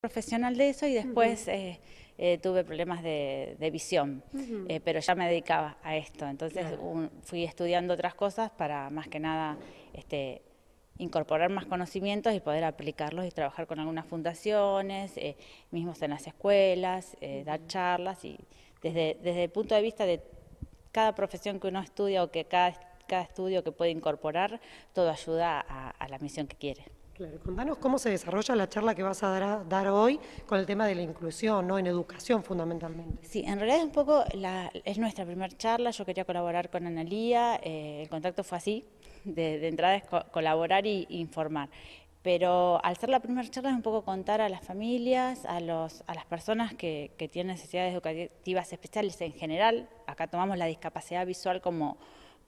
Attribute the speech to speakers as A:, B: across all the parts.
A: profesional de eso y después eh, eh, tuve problemas de, visión, eh, pero ya me dedicaba a esto, entonces fui estudiando otras cosas para más que nada este, incorporar más conocimientos y poder aplicarlos y trabajar con algunas fundaciones, mismos en las escuelas, dar charlas y desde, el punto de vista de cada profesión que uno estudia o que cada, cada estudio que puede incorporar, todo ayuda a, a la misión que quiere.
B: Claro, contanos cómo se desarrolla la charla que vas a dar, hoy con el tema de la inclusión, ¿no? En educación fundamentalmente.
A: Sí, en realidad es un poco, es nuestra primera charla, yo quería colaborar con Analía, eh, el contacto fue así, de, entrada es colaborar e informar pero al ser la primera charla es un poco contar a las familias, a, los, a las personas que, que, tienen necesidades educativas especiales en general, acá tomamos la discapacidad visual como,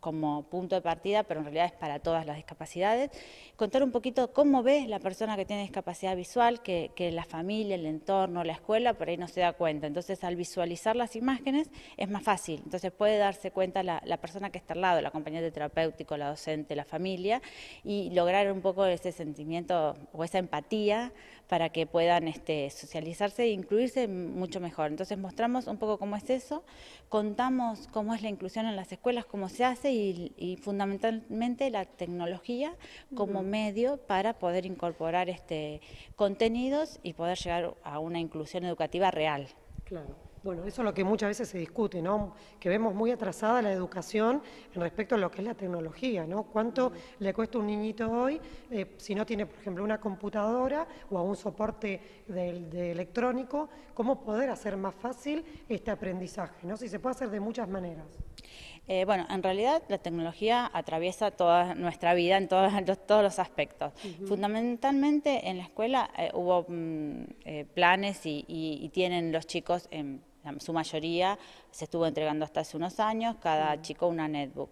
A: como punto de partida, pero en realidad es para todas las discapacidades. Contar un poquito cómo ve la persona que tiene discapacidad visual, que, la familia, el entorno, la escuela, por ahí no se da cuenta. Entonces, al visualizar las imágenes es más fácil. Entonces, puede darse cuenta la, persona que está al lado, la compañía de terapéutico, la docente, la familia, y lograr un poco ese sentimiento o esa empatía para que puedan este, socializarse e incluirse mucho mejor. Entonces, mostramos un poco cómo es eso, contamos cómo es la inclusión en las escuelas, cómo se hace y, fundamentalmente la tecnología como medio para poder incorporar este contenidos y poder llegar a una inclusión educativa real.
B: Bueno, eso es lo que muchas veces se discute, ¿no? Que vemos muy atrasada la educación en respecto a lo que es la tecnología, ¿no? ¿Cuánto le cuesta un niñito hoy eh, si no tiene, por ejemplo, una computadora o algún un soporte de, electrónico? ¿Cómo poder hacer más fácil este aprendizaje, ¿no? Si se puede hacer de
A: muchas maneras. Eh, bueno, en realidad la tecnología atraviesa toda nuestra vida en todos los, aspectos. Fundamentalmente en la escuela eh, hubo mm, planes y, y, tienen los chicos en su mayoría se estuvo entregando hasta hace unos años, cada chico una netbook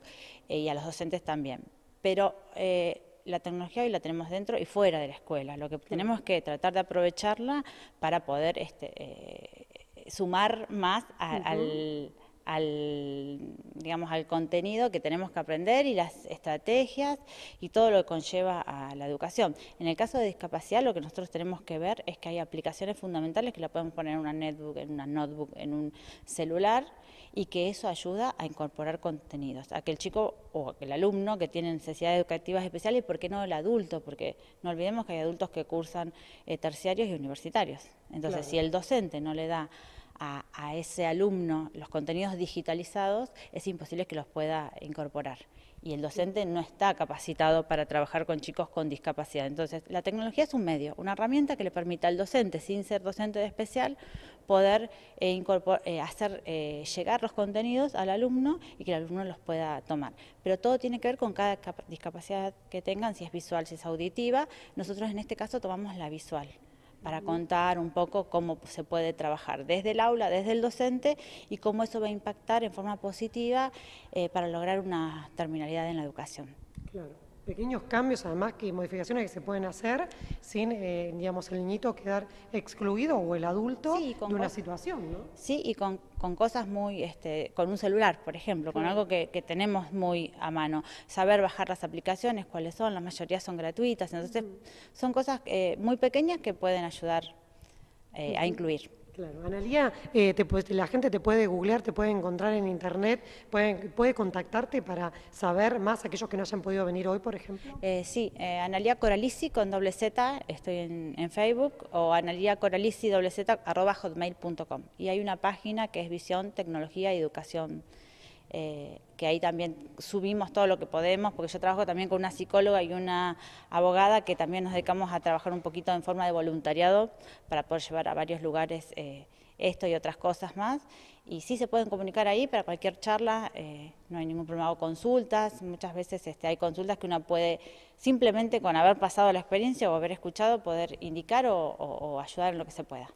A: eh, y a los docentes también. Pero eh, la tecnología hoy la tenemos dentro y fuera de la escuela, lo que tenemos que tratar de aprovecharla para poder este, eh, sumar más al digamos, al contenido que tenemos que aprender y las estrategias y todo lo que conlleva a la educación. En el caso de discapacidad, lo que nosotros tenemos que ver es que hay aplicaciones fundamentales que la podemos poner en una netbook, en una notebook, en un celular y que eso ayuda a incorporar contenidos, a que el chico o el alumno que tiene necesidades educativas especiales, por qué no el adulto, porque no olvidemos que hay adultos que cursan eh, terciarios y universitarios. Entonces, si el docente no le da a, ese alumno los contenidos digitalizados, es imposible que los pueda incorporar. Y el docente no está capacitado para trabajar con chicos con discapacidad. Entonces, la tecnología es un medio, una herramienta que le permita al docente, sin ser docente de especial, poder eh, eh, hacer eh, llegar los contenidos al alumno y que el alumno los pueda tomar. Pero todo tiene que ver con cada discapacidad que tengan, si es visual, si es auditiva. Nosotros en este caso tomamos la visual para contar un poco cómo se puede trabajar desde el aula, desde el docente y cómo eso va a impactar en forma positiva eh, para lograr una terminalidad en la educación
B: pequeños cambios, además que modificaciones que se pueden hacer sin, eh, digamos, el niñito quedar excluido o el adulto de una situación, ¿no? Sí, y con,
A: cosas muy, este, con un celular, por ejemplo, con algo que, tenemos muy a mano. Saber bajar las aplicaciones, cuáles son, la mayoría son gratuitas, entonces son cosas eh, muy pequeñas que pueden ayudar eh, a incluir.
B: Claro, Analía, eh, te, la gente te puede googlear, te puede encontrar en internet, puede, puede contactarte para saber más aquellos que no hayan podido venir hoy, por ejemplo.
A: Eh, sí, eh, Analía Coralisi con doble Z, estoy en, Facebook, o Analía Coralisi doble Z arroba hotmail.com. Y hay una página que es Visión, Tecnología y Educación que ahí también subimos todo lo que podemos, porque yo trabajo también con una psicóloga y una abogada que también nos dedicamos a trabajar un poquito en forma de voluntariado para poder llevar a varios lugares eh, esto y otras cosas más. Y sí se pueden comunicar ahí para cualquier charla, eh, no hay ningún problema, o consultas, muchas veces este, hay consultas que uno puede simplemente con haber pasado la experiencia o haber escuchado poder indicar o ayudar en lo que se pueda.